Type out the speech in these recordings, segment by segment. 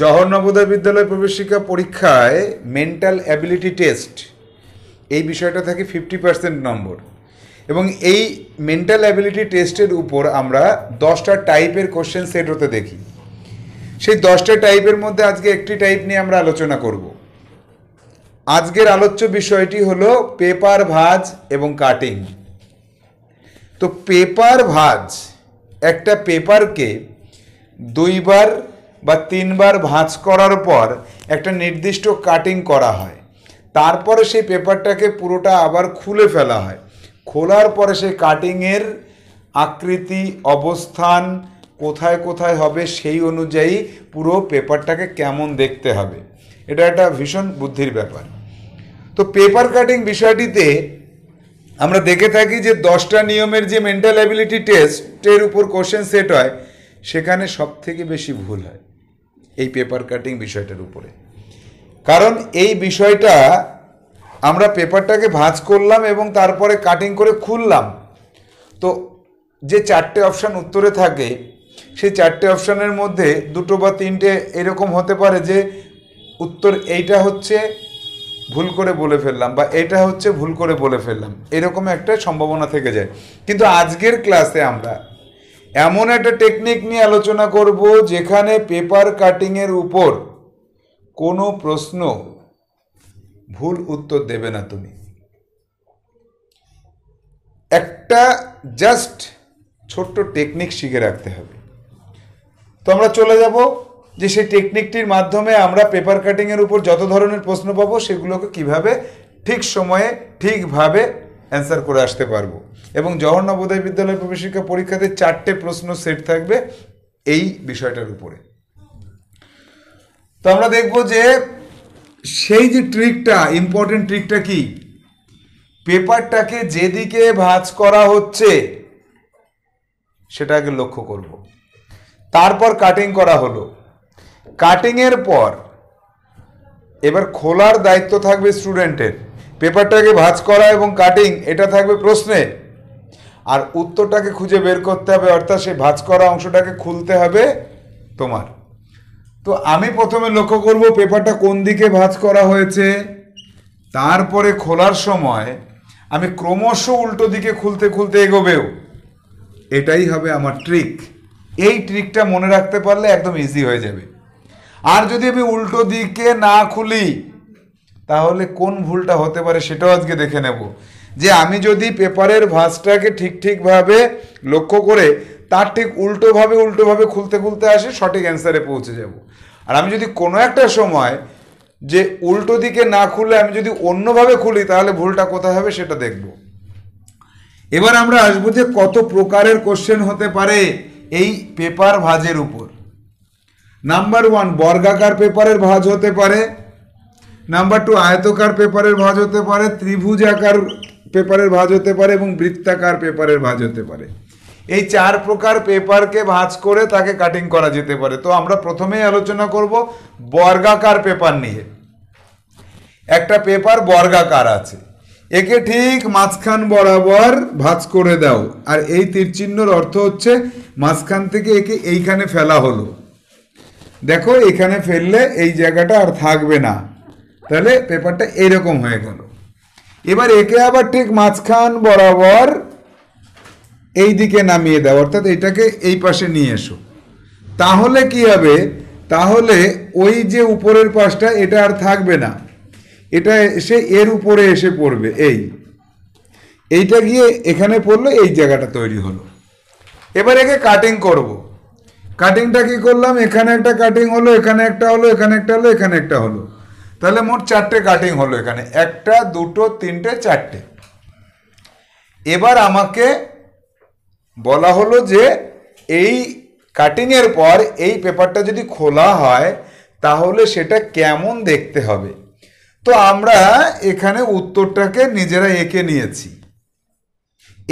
জহর নবোদয় বিদ্যালয় প্রবেশিকা পরীক্ষায় মেন্টাল অ্যাবিলিটি টেস্ট এই বিষয়টা থাকে ফিফটি পার্সেন্ট নম্বর এবং এই মেন্টাল অ্যাবিলিটি টেস্টের উপর আমরা দশটা টাইপের কোশ্চেন সেট হতে দেখি সেই দশটা টাইপের মধ্যে আজকে একটি টাইপ নিয়ে আমরা আলোচনা করব আজকের আলোচ্য বিষয়টি হল পেপার ভাজ এবং কাটিং তো পেপার ভাজ একটা পেপারকে দুইবার বা তিনবার ভাঁজ করার পর একটা নির্দিষ্ট কাটিং করা হয় তারপরে সেই পেপারটাকে পুরোটা আবার খুলে ফেলা হয় খোলার পরে সেই কাটিংয়ের আকৃতি অবস্থান কোথায় কোথায় হবে সেই অনুযায়ী পুরো পেপারটাকে কেমন দেখতে হবে এটা একটা ভীষণ বুদ্ধির ব্যাপার তো পেপার কাটিং বিষয়টিতে আমরা দেখে থাকি যে দশটা নিয়মের যে মেন্টাল অ্যাবিলিটি টেস্টের উপর কোশ্চেন সেট হয় সেখানে সবথেকে বেশি ভুল হয় এই পেপার কাটিং বিষয়টার উপরে কারণ এই বিষয়টা আমরা পেপারটাকে ভাঁজ করলাম এবং তারপরে কাটিং করে খুললাম তো যে চারটে অপশান উত্তরে থাকে সেই চারটে অপশানের মধ্যে দুটো বা তিনটে এরকম হতে পারে যে উত্তর এইটা হচ্ছে ভুল করে বলে ফেললাম বা এটা হচ্ছে ভুল করে বলে ফেললাম এরকম একটা সম্ভাবনা থেকে যায় কিন্তু আজকের ক্লাসে আমরা এমন একটা টেকনিক নিয়ে আলোচনা করব যেখানে পেপার কাটিংয়ের উপর কোনো প্রশ্ন ভুল উত্তর দেবে না তুমি একটা জাস্ট ছোট্ট টেকনিক শিখে রাখতে হবে তো আমরা চলে যাব যে সেই টেকনিকটির মাধ্যমে আমরা পেপার কাটিংয়ের উপর যত ধরনের প্রশ্ন পাবো সেগুলোকে কিভাবে ঠিক সময়ে ঠিকভাবে অ্যান্সার করে আসতে পারবো এবং জওহর নবোদয় বিদ্যালয় প্রবেশিকা পরীক্ষাতে চারটে প্রশ্ন সেট থাকবে এই বিষয়টার উপরে তো আমরা দেখব যে সেই যে ট্রিকটা ইম্পর্টেন্ট ট্রিকটা কি পেপারটাকে যেদিকে ভাঁজ করা হচ্ছে সেটাকে লক্ষ্য করব তারপর কাটিং করা হলো কাটিংয়ের পর এবার খোলার দায়িত্ব থাকবে স্টুডেন্টের পেপারটাকে ভাঁজ করা এবং কাটিং এটা থাকবে প্রশ্নে আর উত্তরটাকে খুঁজে বের করতে হবে অর্থাৎ সেই ভাঁজ করা অংশটাকে খুলতে হবে তোমার তো আমি প্রথমে লক্ষ্য করব পেপারটা কোন দিকে ভাঁজ করা হয়েছে তারপরে খোলার সময় আমি ক্রমশ উল্টো দিকে খুলতে খুলতে এগোবেও এটাই হবে আমার ট্রিক এই ট্রিকটা মনে রাখতে পারলে একদম ইজি হয়ে যাবে আর যদি আমি উল্টো দিকে না খুলি তাহলে কোন ভুলটা হতে পারে সেটাও আজকে দেখে নেব যে আমি যদি পেপারের ভাঁজটাকে ঠিক ঠিকভাবে লক্ষ্য করে তার ঠিক উল্টোভাবে উল্টোভাবে খুলতে খুলতে আসে সঠিক অ্যান্সারে পৌঁছে যাব আর আমি যদি কোনো একটা সময় যে উল্টো দিকে না খুলে আমি যদি অন্যভাবে খুলি তাহলে ভুলটা কোথায় হবে সেটা দেখব এবার আমরা আসবো যে কত প্রকারের কোশ্চেন হতে পারে এই পেপার ভাজের উপর নাম্বার ওয়ান বর্গাকার পেপারের ভাজ হতে পারে নাম্বার টু আয়তকার পেপারের ভাঁজ হতে পারে ত্রিভুজাকার পেপারের ভাঁজ হতে পারে এবং বৃত্তাকার পেপারের ভাঁজ হতে পারে এই চার প্রকার পেপারকে ভাঁজ করে তাকে কাটিং করা যেতে পারে তো আমরা প্রথমেই আলোচনা করব বর্গাকার পেপার নিয়ে একটা পেপার বর্গাকার আছে একে ঠিক মাঝখান বরাবর ভাঁজ করে দাও আর এই তীরচিহ্নর অর্থ হচ্ছে মাঝখান থেকে একে এইখানে ফেলা হলো দেখো এখানে ফেললে এই জায়গাটা আর থাকবে না তাহলে পেপারটা এরকম হয়ে গেল এবার একে আবার ঠিক মাঝখান বরাবর এই দিকে নামিয়ে দাও অর্থাৎ এটাকে এই পাশে নিয়ে এসো তাহলে কি হবে তাহলে ওই যে উপরের পাশটা এটা আর থাকবে না এটা এসে এর উপরে এসে পড়বে এই এইটা গিয়ে এখানে পড়লো এই জায়গাটা তৈরি হলো এবার একে কাটিং করব। কাটিংটা কি করলাম এখানে একটা কাটিং হলো এখানে একটা হলো এখানে একটা হলো এখানে একটা হলো তাহলে মোট চারটে কাটিং হলো এখানে একটা দুটো তিনটে চারটে এবার আমাকে বলা হলো যে এই কাটিংয়ের পর এই পেপারটা যদি খোলা হয় তাহলে সেটা কেমন দেখতে হবে তো আমরা এখানে উত্তরটাকে নিজেরা এঁকে নিয়েছি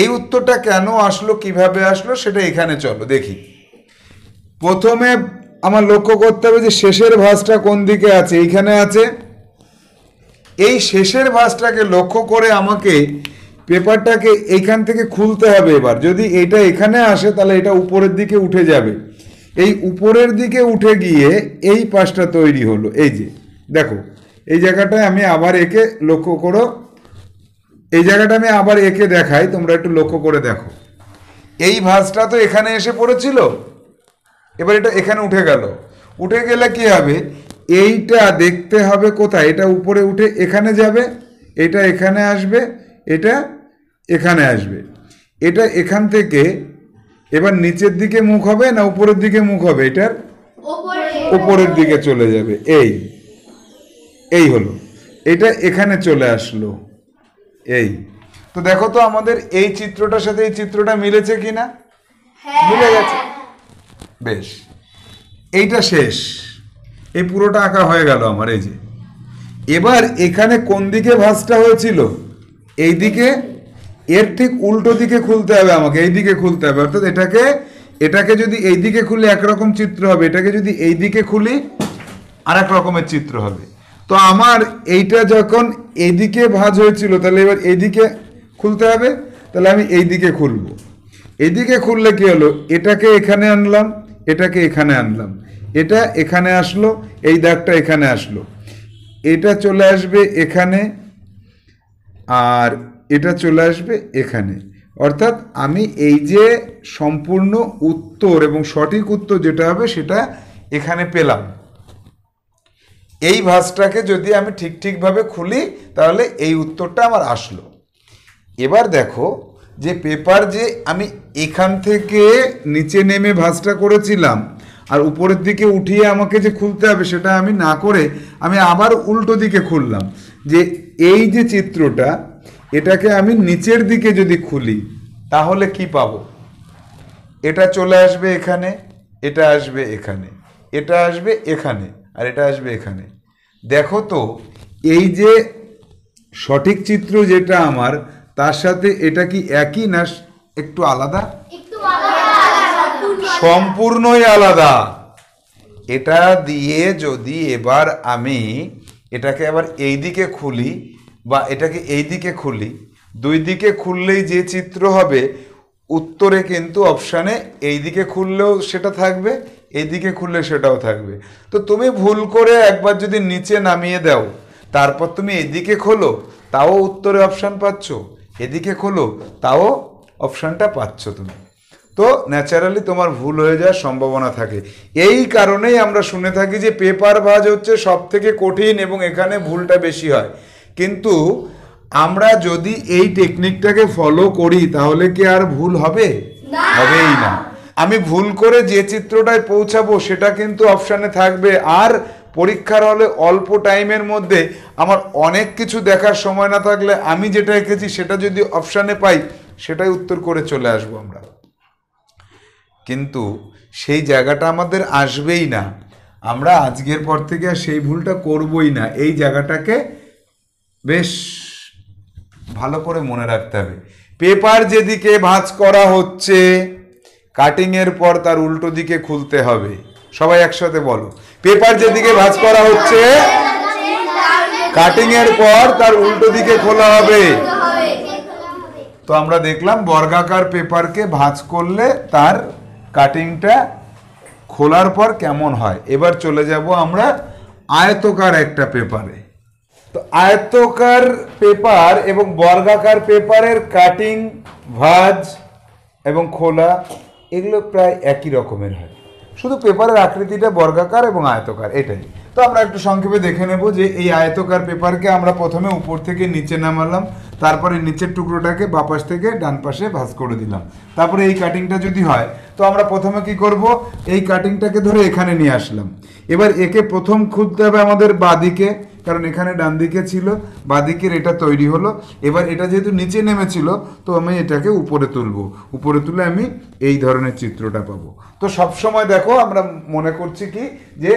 এই উত্তরটা কেন আসলো কিভাবে আসলো সেটা এখানে চলো দেখি প্রথমে আমার লক্ষ্য করতে হবে যে শেষের ভাঁজটা কোন দিকে আছে এইখানে আছে এই শেষের ভাঁজটাকে লক্ষ্য করে আমাকে পেপারটাকে এইখান থেকে খুলতে হবে এবার যদি এটা এখানে আসে তাহলে এটা উপরের দিকে উঠে যাবে এই উপরের দিকে উঠে গিয়ে এই পাশটা তৈরি হলো এই যে দেখো এই জায়গাটায় আমি আবার একে লক্ষ্য করো এই জায়গাটা আমি আবার একে দেখাই তোমরা একটু লক্ষ্য করে দেখো এই ভাঁজটা তো এখানে এসে পড়েছিল এবার এটা এখানে উঠে গেল উঠে গেলে কি হবে এইটা দেখতে হবে কোথায় এটা উপরে উঠে এখানে যাবে এটা এখানে আসবে এটা এখানে আসবে এটা এখান থেকে এবার নিচের দিকে মুখ হবে না উপরের দিকে মুখ হবে এটার উপরের দিকে চলে যাবে এই এই হলো এটা এখানে চলে আসলো এই তো দেখো তো আমাদের এই চিত্রটার সাথে এই চিত্রটা মিলেছে কিনা হ্যাঁ। মিলে গেছে বেশ এইটা শেষ এই পুরোটা আঁকা হয়ে গেল আমার এই যে এবার এখানে কোন দিকে ভাঁজটা হয়েছিল এই দিকে এর ঠিক উল্টো দিকে খুলতে হবে আমাকে এই দিকে খুলতে হবে অর্থাৎ এটাকে এটাকে যদি এই দিকে খুলি একরকম চিত্র হবে এটাকে যদি এই দিকে খুলি আর এক রকমের চিত্র হবে তো আমার এইটা যখন এইদিকে ভাঁজ হয়েছিল তাহলে এবার এইদিকে খুলতে হবে তাহলে আমি এইদিকে খুলব এইদিকে খুললে কি হলো এটাকে এখানে আনলাম এটাকে এখানে আনলাম এটা এখানে আসলো এই দাগটা এখানে আসলো এটা চলে আসবে এখানে আর এটা চলে আসবে এখানে অর্থাৎ আমি এই যে সম্পূর্ণ উত্তর এবং সঠিক উত্তর যেটা হবে সেটা এখানে পেলাম এই ভাঁজটাকে যদি আমি ঠিক ঠিকভাবে খুলি তাহলে এই উত্তরটা আমার আসলো এবার দেখো যে পেপার যে আমি এখান থেকে নিচে নেমে ভাজটা করেছিলাম আর উপরের দিকে উঠিয়ে আমাকে যে খুলতে হবে সেটা আমি না করে আমি আবার উল্টো দিকে খুললাম যে এই যে চিত্রটা এটাকে আমি নিচের দিকে যদি খুলি তাহলে কি পাব এটা চলে আসবে এখানে এটা আসবে এখানে এটা আসবে এখানে আর এটা আসবে এখানে দেখো তো এই যে সঠিক চিত্র যেটা আমার তার সাথে এটা কি একই না একটু আলাদা সম্পূর্ণই আলাদা এটা দিয়ে যদি এবার আমি এটাকে আবার এই দিকে খুলি বা এটাকে এই দিকে খুলি দুই দিকে খুললেই যে চিত্র হবে উত্তরে কিন্তু অপশানে এই দিকে খুললেও সেটা থাকবে এই দিকে খুললে সেটাও থাকবে তো তুমি ভুল করে একবার যদি নিচে নামিয়ে দাও তারপর তুমি এদিকে খোলো তাও উত্তরে অপশান পাচ্ছ এদিকে খোলো তাও অপশানটা পাচ্ছ তুমি তো ন্যাচারালি তোমার ভুল হয়ে যাওয়ার সম্ভাবনা থাকে এই কারণেই আমরা শুনে থাকি যে পেপার ভাজ হচ্ছে সব থেকে কঠিন এবং এখানে ভুলটা বেশি হয় কিন্তু আমরা যদি এই টেকনিকটাকে ফলো করি তাহলে কি আর ভুল হবে হবেই না আমি ভুল করে যে চিত্রটায় পৌঁছাবো সেটা কিন্তু অপশানে থাকবে আর পরীক্ষার হলে অল্প টাইমের মধ্যে আমার অনেক কিছু দেখার সময় না থাকলে আমি যেটা এঁকেছি সেটা যদি অপশানে পাই সেটাই উত্তর করে চলে আসবো আমরা কিন্তু সেই জায়গাটা আমাদের আসবেই না আমরা আজকের পর থেকে আর সেই ভুলটা করবই না এই জায়গাটাকে বেশ ভালো করে মনে রাখতে হবে পেপার যেদিকে ভাঁজ করা হচ্ছে কাটিংয়ের পর তার উল্টো দিকে খুলতে হবে সবাই একসাথে বলো পেপার যেদিকে ভাজ করা হচ্ছে কাটিং এর পর তার উল্টো দিকে খোলা হবে তো আমরা দেখলাম বর্গাকার পেপারকে ভাঁজ করলে তার কাটিংটা খোলার পর কেমন হয় এবার চলে যাব আমরা আয়তকার একটা পেপারে তো আয়তকার পেপার এবং বর্গাকার পেপারের কাটিং ভাঁজ এবং খোলা এগুলো প্রায় একই রকমের হয় শুধু পেপারের আকৃতিটা বর্গাকার এবং আয়তকার এটাই তো আমরা একটু সংক্ষেপে দেখে নেব যে এই আয়তকার পেপারকে আমরা প্রথমে উপর থেকে নিচে নামালাম তারপরে নিচের টুকরোটাকে বাপাস থেকে ডান পাশে ভাঁজ করে দিলাম তারপরে এই কাটিংটা যদি হয় তো আমরা প্রথমে কি করব এই কাটিংটাকে ধরে এখানে নিয়ে আসলাম এবার একে প্রথম খুঁজতে হবে আমাদের বাদিকে কারণ এখানে ডান দিকে ছিল বাদিকের এটা তৈরি হলো এবার এটা যেহেতু নিচে নেমেছিল তো আমি এটাকে উপরে তুলব উপরে তুলে আমি এই ধরনের চিত্রটা পাবো তো সবসময় দেখো আমরা মনে করছি কি যে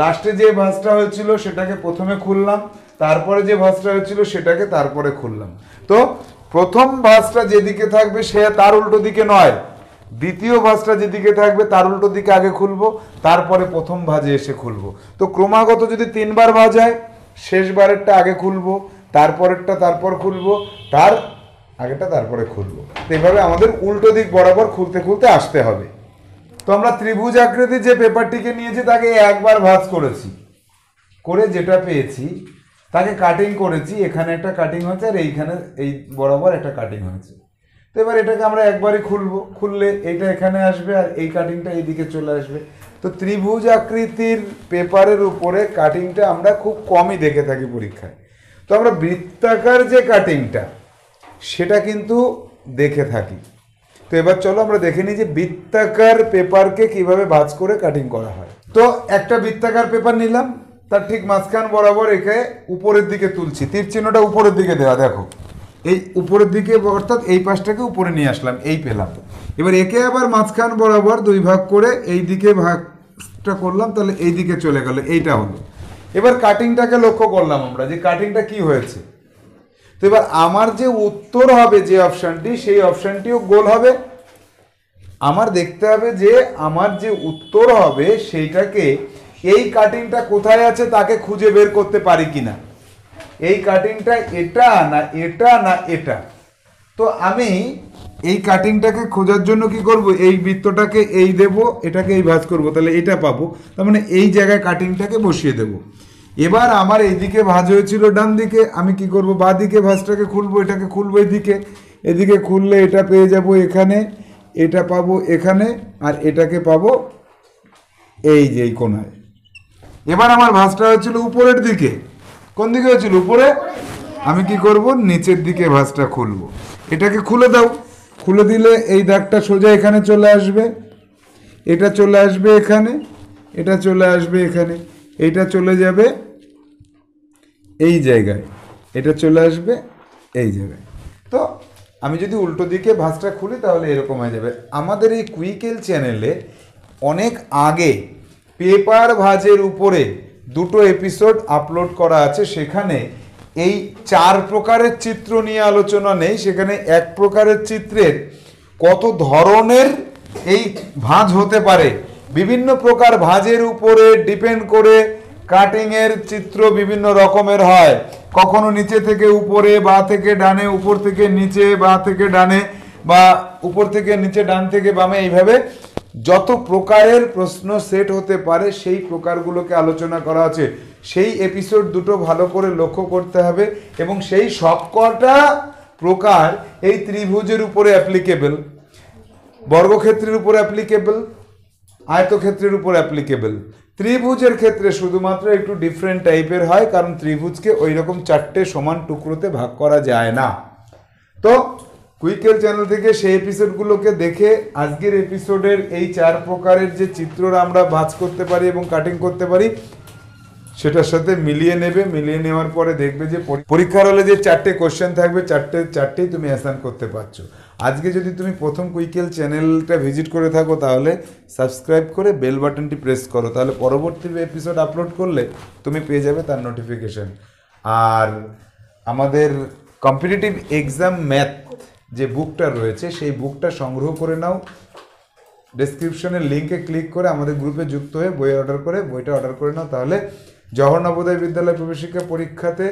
লাস্টে যে ভাঁজটা হয়েছিল সেটাকে প্রথমে খুললাম তারপরে যে ভাঁজটা হয়েছিল সেটাকে তারপরে খুললাম তো প্রথম ভাঁজটা যেদিকে থাকবে সে তার উল্টো দিকে নয় দ্বিতীয় ভাঁজটা যেদিকে থাকবে তার উল্টো দিকে আগে খুলবো তারপরে প্রথম ভাজে এসে খুলবো তো ক্রমাগত যদি তিনবার ভাজায় শেষবারেরটা আগে খুলবো তারপরেরটা তারপর খুলবো তার আগেটা তারপরে খুলবো তো এইভাবে আমাদের উল্টো দিক বরাবর খুলতে খুলতে আসতে হবে তো আমরা ত্রিভুজ আকৃতি যে পেপারটিকে নিয়েছি তাকে একবার ভাঁজ করেছি করে যেটা পেয়েছি তাকে কাটিং করেছি এখানে একটা কাটিং হয়েছে আর এইখানে এই বরাবর একটা কাটিং হয়েছে তো এবার এটাকে আমরা একবারই খুলবো খুললে এটা এখানে আসবে আর এই কাটিংটা এইদিকে চলে আসবে তো ত্রিভুজ আকৃতির পেপারের উপরে কাটিংটা আমরা খুব কমই দেখে থাকি পরীক্ষায় তো আমরা বৃত্তাকার যে কাটিংটা সেটা কিন্তু দেখে থাকি তো এবার চলো আমরা দেখে নিই যে বৃত্তাকার পেপারকে কিভাবে ভাঁজ করে কাটিং করা হয় তো একটা বৃত্তাকার পেপার নিলাম তার ঠিক মাঝখান বরাবর একে উপরের দিকে তুলছি তীর চিহ্নটা উপরের দিকে দেওয়া দেখো এই উপরের দিকে অর্থাৎ এই পাশটাকে উপরে নিয়ে আসলাম এই পেলাম এবার একে আবার মাঝখান বরাবর দুই ভাগ করে এই দিকে ভাগটা করলাম তাহলে এই দিকে চলে গেল এইটা হলো এবার কাটিংটাকে লক্ষ্য করলাম আমরা যে কাটিংটা কি হয়েছে তো এবার আমার যে উত্তর হবে যে অপশানটি সেই অপশানটিও গোল হবে আমার দেখতে হবে যে আমার যে উত্তর হবে সেইটাকে এই কাটিংটা কোথায় আছে তাকে খুঁজে বের করতে পারি কি না এই কাটিংটা এটা না এটা না এটা তো আমি এই কাটিংটাকে খোঁজার জন্য কি করব এই বৃত্তটাকে এই দেব এটাকে এই ভাজ করব তাহলে এটা পাবো তার মানে এই জায়গায় কাটিংটাকে বসিয়ে দেবো এবার আমার এইদিকে ভাঁজ হয়েছিল ডান দিকে আমি কি করব বা দিকে ভাঁজটাকে খুলবো এটাকে খুলবো এদিকে এদিকে খুললে এটা পেয়ে যাব এখানে এটা পাবো এখানে আর এটাকে পাবো এই যে এই কোনায় এবার আমার ভাঁজটা হয়েছিল উপরের দিকে কোন দিকে হয়েছিল উপরে আমি কি করব নিচের দিকে ভাঁজটা খুলবো এটাকে খুলে দাও খুলে দিলে এই দাগটা সোজা এখানে চলে আসবে এটা চলে আসবে এখানে এটা চলে আসবে এখানে এটা চলে যাবে এই জায়গায় এটা চলে আসবে এই জায়গায় তো আমি যদি উল্টো দিকে ভাঁজটা খুলি তাহলে এরকম হয়ে যাবে আমাদের এই কুইকেল চ্যানেলে অনেক আগে পেপার ভাজের উপরে দুটো এপিসোড আপলোড করা আছে সেখানে এই চার প্রকারের চিত্র নিয়ে আলোচনা নেই সেখানে এক প্রকারের চিত্রের কত ধরনের এই ভাঁজ হতে পারে বিভিন্ন প্রকার ভাঁজের উপরে ডিপেন্ড করে কাটিংয়ের চিত্র বিভিন্ন রকমের হয় কখনো নিচে থেকে উপরে বা থেকে ডানে উপর থেকে নিচে বা থেকে ডানে বা উপর থেকে নিচে ডান থেকে বামে এইভাবে যত প্রকারের প্রশ্ন সেট হতে পারে সেই প্রকারগুলোকে আলোচনা করা আছে সেই এপিসোড দুটো ভালো করে লক্ষ্য করতে হবে এবং সেই সবকটা প্রকার এই ত্রিভুজের উপরে অ্যাপ্লিকেবল বর্গক্ষেত্রের উপরে অ্যাপ্লিকেবল আয়তক্ষেত্রের উপর অ্যাপ্লিকেবল ত্রিভুজের ক্ষেত্রে শুধুমাত্র একটু ডিফারেন্ট টাইপের হয় কারণ ত্রিভুজকে ওই রকম চারটে সমান টুকরোতে ভাগ করা যায় না তো কুইকেল চ্যানেল থেকে সেই এপিসোডগুলোকে দেখে আজকের এপিসোডের এই চার প্রকারের যে চিত্রটা আমরা ভাজ করতে পারি এবং কাটিং করতে পারি সেটার সাথে মিলিয়ে নেবে মিলিয়ে নেওয়ার পরে দেখবে যে পরীক্ষার হলে যে চারটে কোশ্চেন থাকবে চারটে চারটেই তুমি অ্যাসান করতে পারছো আজকে যদি তুমি প্রথম কুইকেল চ্যানেলটা ভিজিট করে থাকো তাহলে সাবস্ক্রাইব করে বেল বাটনটি প্রেস করো তাহলে পরবর্তী এপিসোড আপলোড করলে তুমি পেয়ে যাবে তার নোটিফিকেশন আর আমাদের কম্পিটিটিভ এক্সাম ম্যাথ যে বুকটা রয়েছে সেই বুকটা সংগ্রহ করে নাও ডেসক্রিপশনের লিঙ্কে ক্লিক করে আমাদের গ্রুপে যুক্ত হয়ে বই অর্ডার করে বইটা অর্ডার করে নাও তাহলে জহর নবোদয় বিদ্যালয় প্রবেশিকা পরীক্ষাতে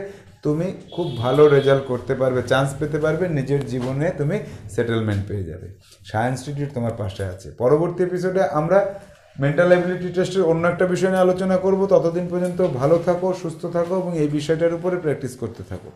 তুমি খুব ভালো রেজাল্ট করতে পারবে চান্স পেতে পারবে নিজের জীবনে তুমি সেটেলমেন্ট পেয়ে যাবে সায়েন্স ইনস্টিটিউট তোমার পাশে আছে পরবর্তী এপিসোডে আমরা মেন্টাল অ্যাবিলিটি টেস্টের অন্য একটা বিষয় নিয়ে আলোচনা করব ততদিন পর্যন্ত ভালো থাকো সুস্থ থাকো এবং এই বিষয়টার উপরে প্র্যাকটিস করতে থাকো